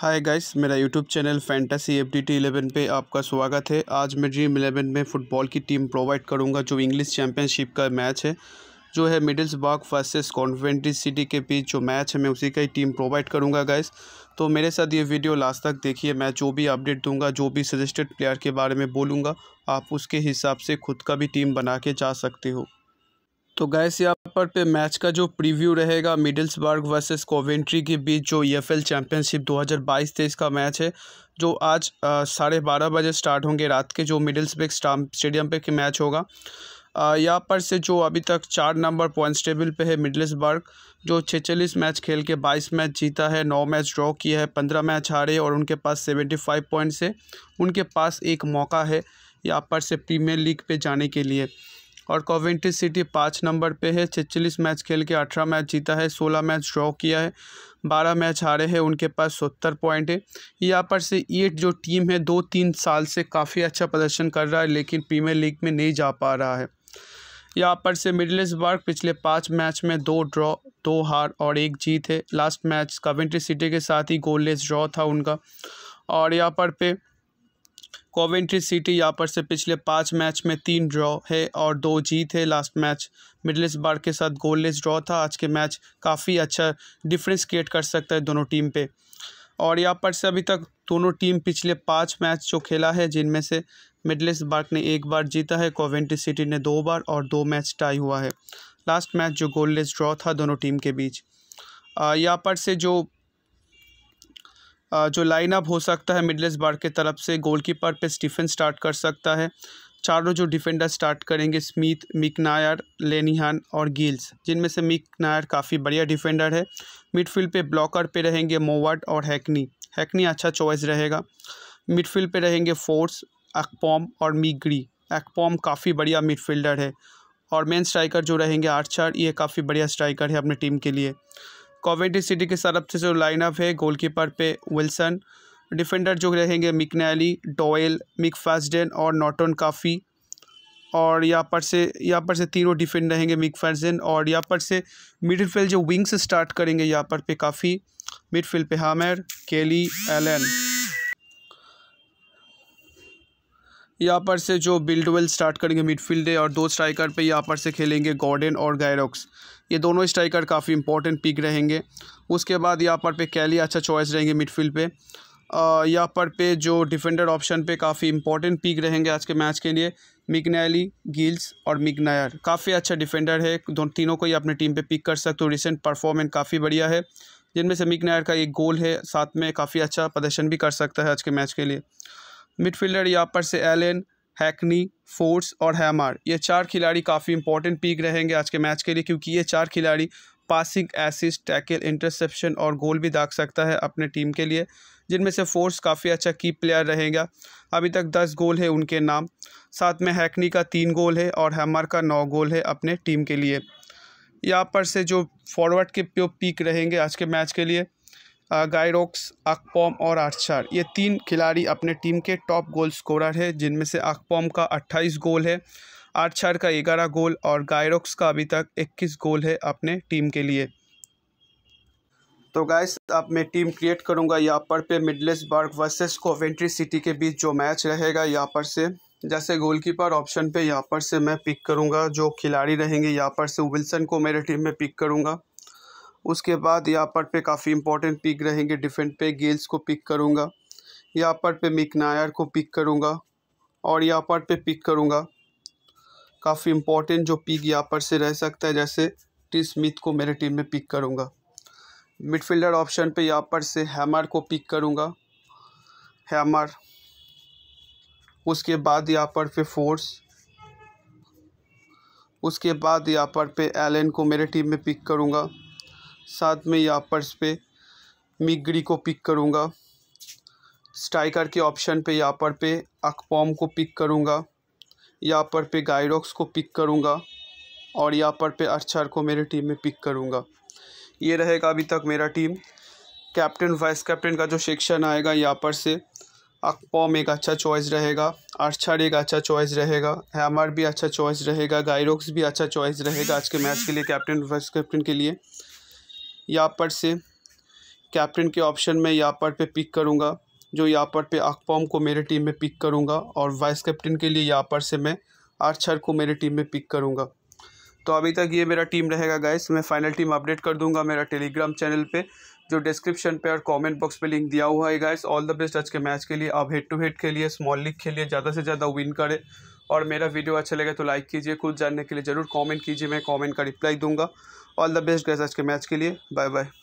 हाय guys मेरा YouTube channel fantasy F D T eleven पर आपका स्वागत है आज मैं ड्रीम इलेवन में फ़ुटबॉल की टीम प्रोवाइड करूंगा जो इंग्लिश चैम्पियनशिप का मैच है जो है मिडिल्स बाग वर्सेस कॉन्वेंट्री सिटी के बीच जो मैच है मैं उसी का ही टीम प्रोवाइड करूंगा गाइस तो मेरे साथ ये वीडियो लास्ट तक देखिए मैं जो भी अपडेट दूंगा जो भी सजेस्टेड प्लेयर के बारे में बोलूँगा आप उसके हिसाब से खुद का भी टीम बना के जा सकते हो तो गैस यहाँ पर पे मैच का जो प्रीव्यू रहेगा मिडल्स बर्ग वर्सेस कोवेंट्री के बीच जो ई चैंपियनशिप 2022 तेईस का मैच है जो आज साढ़े बारह बजे स्टार्ट होंगे रात के जो मिडल्स बेग स्टेडियम पे के मैच होगा यहाँ पर से जो अभी तक चार नंबर पॉइंट्स टेबल पे है मिडल्स बर्ग जो छचालीस मैच खेल के बाईस मैच जीता है नौ मैच ड्रॉ किया है पंद्रह मैच हारे और उनके पास सेवेंटी फाइव पॉइंट्स है उनके पास एक मौका है यहाँ पर से प्रीमियर लीग पे जाने के लिए और कोवेंटी सिटी पाँच नंबर पे है छचलीस मैच खेल के अठारह मैच जीता है सोलह मैच ड्रॉ किया है बारह मैच हारे हैं उनके पास सत्तर पॉइंट है यहाँ पर से ये जो टीम है दो तीन साल से काफ़ी अच्छा प्रदर्शन कर रहा है लेकिन प्रीमियर लीग में नहीं जा पा रहा है यहाँ पर से मिडल वर्ग पिछले पाँच मैच में दो ड्रॉ दो हार और एक जीत है लास्ट मैच कवेंट्री सिटी के साथ ही गोल ड्रॉ था उनका और यहाँ पर पे कोवेंट्री सिटी यहाँ पर से पिछले पाँच मैच में तीन ड्रॉ है और दो जीत है लास्ट मैच मिडलिस बार के साथ गोललेस ड्रॉ था आज के मैच काफ़ी अच्छा डिफरेंस क्रिएट कर सकता है दोनों टीम पे और यहाँ पर से अभी तक दोनों टीम पिछले पाँच मैच जो खेला है जिनमें से मिडलिस बार्क ने एक बार जीता है कोवेंट्री सिटी ने दो बार और दो मैच टाई हुआ है लास्ट मैच जो गोललेस ड्रॉ था दोनों टीम के बीच यहाँ पर से जो जो लाइन अप हो सकता है मिडलेस बार के तरफ से गोलकीपर पे स्टीफन स्टार्ट कर सकता है चारों जो डिफेंडर स्टार्ट करेंगे स्मिथ मिक नायर लेनिहान और गिल्स जिनमें से मिक नायर काफ़ी बढ़िया डिफेंडर है मिडफील्ड पे ब्लॉकर पे रहेंगे मोवाट और हैकनी हैकनी अच्छा चॉइस रहेगा मिडफील्ड पे रहेंगे फोर्स एक्पॉम और मिगरी एक्पॉम काफ़ी बढ़िया मिडफील्डर है और मेन स्ट्राइकर जो रहेंगे आर्चर ये काफ़ी बढ़िया स्ट्राइकर है अपनी टीम के लिए कॉवेंटी सिटी के तरफ से जो लाइनअप है गोलकीपर पे विल्सन डिफेंडर जो रहेंगे मिकनैली डोयल मिक फैसडेन और नॉटन काफ़ी और यहाँ पर से यहाँ पर से तीनों डिफेंड रहेंगे मिक फैसडेन और यहाँ पर से मिडफील्ड जो विंग्स स्टार्ट करेंगे यहाँ पर पे काफ़ी मिडफील्ड पे हामर केली एलन यहाँ पर से जो बिल्डवेल स्टार्ट करेंगे मिडफील्ड और दो स्ट्राइकर पे यहाँ पर से खेलेंगे गॉर्डन और गायरॉक्स ये दोनों स्ट्राइकर काफ़ी इंपॉर्टेंट पिक रहेंगे उसके बाद यहाँ पर पे कैली अच्छा चॉइस रहेंगे मिडफील्ड पे यहाँ पर पे जो डिफेंडर ऑप्शन पे काफ़ी इंपॉर्टेंट पिक रहेंगे आज के मैच के लिए मिगनैली गिल्स और मिगनायर काफ़ी अच्छा डिफेंडर है दोनों तीनों को ही अपने टीम पर पिक कर सकते हो रिसेंट परफॉर्मेंस काफ़ी बढ़िया है जिनमें से मिगनायर का एक गोल है साथ में काफ़ी अच्छा प्रदर्शन भी कर सकता है आज के मैच के लिए मिडफील्डर यहाँ पर से एलन हैकनी फोर्स और हैमार ये चार खिलाड़ी काफ़ी इंपॉर्टेंट पीक रहेंगे आज के मैच के लिए क्योंकि ये चार खिलाड़ी पासिंग एसिस्ट टैकल इंटरसेप्शन और गोल भी दाग सकता है अपने टीम के लिए जिनमें से फोर्स काफ़ी अच्छा की प्लेयर रहेगा अभी तक दस गोल है उनके नाम साथ में हैकनी का तीन गोल है और हैमर का नौ गोल है अपने टीम के लिए यहाँ पर से जो फॉरवर्ड के पीक रहेंगे आज के मैच के लिए गायरोक्स अकपॉम और आर्चर ये तीन खिलाड़ी अपने टीम के टॉप गोल स्कोरर है जिनमें से अकपॉम का 28 गोल है आर्चर का 11 गोल और गायरोक्स का अभी तक 21 गोल है अपने टीम के लिए तो गाइस अब मैं टीम क्रिएट करूंगा यहाँ पर पे Middlesbrough versus Coventry City के बीच जो मैच रहेगा यहाँ पर से जैसे गोलकीपर ऑप्शन पे यहाँ पर से मैं पिक करूंगा जो खिलाड़ी रहेंगे यहाँ पर से विल्सन को मेरे टीम में पिक करूंगा उसके बाद यहाँ पर पे काफ़ी इंपॉर्टेंट पिक रहेंगे डिफेंड पे गेल्स को पिक करूँगा यहाँ पर पे मिक नायर को पिक करूँगा और यहाँ पर पे पिक करूँगा काफ़ी इंपॉर्टेंट जो पिक यहाँ पर से रह सकता है जैसे टी स्मिथ को मेरे टीम में पिक करूँगा मिडफील्डर ऑप्शन पे यहाँ पर से हैमर को पिक करूँगा हैमर उसके बाद यहाँ पर पे फोर्स उसके बाद यहाँ पर पे एलन को मेरे टीम में पिक करूँगा साथ में यहाँ पर्स पे मिगड़ी को पिक करूँगा स्ट्राइकर के ऑप्शन पे यहाँ पर पे अकपॉम को पिक करूँगा यहाँ पर पे गायरॉक्स को पिक करूँगा और यहाँ पर पे अर्चर को मेरे टीम में पिक करूँगा ये रहेगा अभी तक मेरा टीम कैप्टन वाइस कैप्टन का जो सेक्शन आएगा यहाँ पर से अकपॉम एक अच्छा चॉइस रहेगा अर्चर एक अच्छा चॉइस रहेगा हैमर भी अच्छा चॉइस रहेगा गायरोक्स भी अच्छा चॉइस रहेगा आज के मैच के लिए कैप्टन वाइस कैप्टन के लिए यहाँ पर से कैप्टन के ऑप्शन में यहाँ पर पे पिक करूँगा जो यहाँ पर पे अकपॉम को मेरे टीम में पिक करूँगा और वाइस कैप्टन के लिए यहाँ पर से मैं आर्चर को मेरे टीम में पिक करूँगा तो अभी तक ये मेरा टीम रहेगा गाइस मैं फाइनल टीम अपडेट कर दूंगा मेरा टेलीग्राम चैनल पे जो डिस्क्रिप्शन पे और कमेंट बॉक्स पे लिंक दिया हुआ है गाइस ऑल द बेस्ट आज के मैच के लिए आप हेड टू हेड खेलिए स्मॉल लीग खेलिए ज़्यादा से ज़्यादा विन करें और मेरा वीडियो अच्छा लगे तो लाइक कीजिए कुछ जानने के लिए ज़रूर कमेंट कीजिए मैं कमेंट का रिप्लाई दूंगा ऑल द बेस्ट गैस आज के मैच के लिए बाय बाय